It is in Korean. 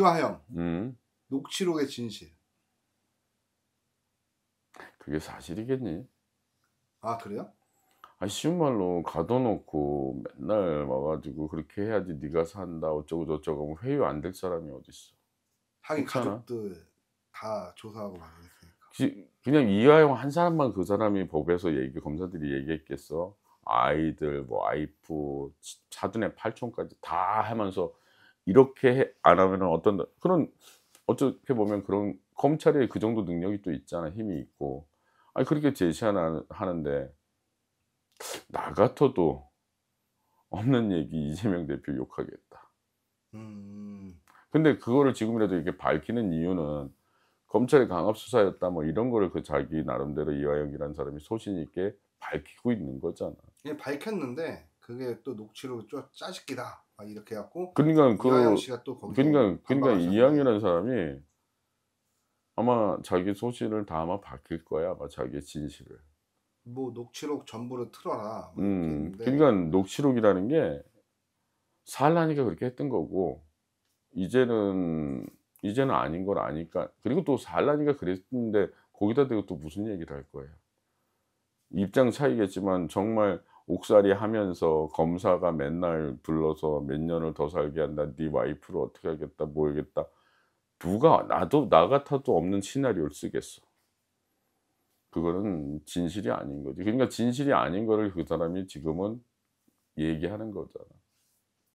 이화영 음. 녹취록의 진실. 그게 사실이겠니? 아 그래요? 아 쉬운 말로 가둬놓고 맨날 와가지고 그렇게 해야지 네가 산다 어쩌고 저쩌고 하면 회유 안 될 사람이 어딨어? 하긴 괜찮아? 가족들 다 조사하고 막이으니까 그냥 이화영 한 사람만 그 사람이 법에서 얘기 검사들이 얘기했겠어? 아이들 뭐 아이프 사돈의 팔촌까지 다 하면서 이렇게 안 하면 어떤 그런 어떻게 보면 그런 검찰의 그 정도 능력이 또 있잖아 힘이 있고 아니 그렇게 제시하는데 나 같아도 없는 얘기 이재명 대표 욕하겠다. 음. 근데 그거를 지금이라도 이렇게 밝히는 이유는 검찰의 강압 수사였다 뭐 이런 거를 그 자기 나름대로 이화영이라는 사람이 소신 있게 밝히고 있는 거잖아. 예, 밝혔는데 그게 또 녹취로 쫙 짜집기다 이렇게 해갖고 그니까그그니까그니까 그 이양이라는 그러니까, 그러니까 사람이 아마 자기 소신을 다 아마 바뀔 거야 아마 자기 진실을 뭐 녹취록 전부를 틀어라 음그니까 녹취록이라는 게 살라니까 그렇게 했던 거고 이제는 이제는 아닌 걸 아니까 그리고 또 살라니까 그랬는데 거기다 대고 또 무슨 얘기를 할 거예요 입장 차이겠지만 정말 옥살이 하면서 검사가 맨날 불러서 몇 년을 더 살게 한다 네 와이프를 어떻게 하겠다 뭐 하겠다 누가 나도 나 같아도 없는 시나리오를 쓰겠어 그거는 진실이 아닌 거지 그러니까 진실이 아닌 거를 그 사람이 지금은 얘기하는 거잖아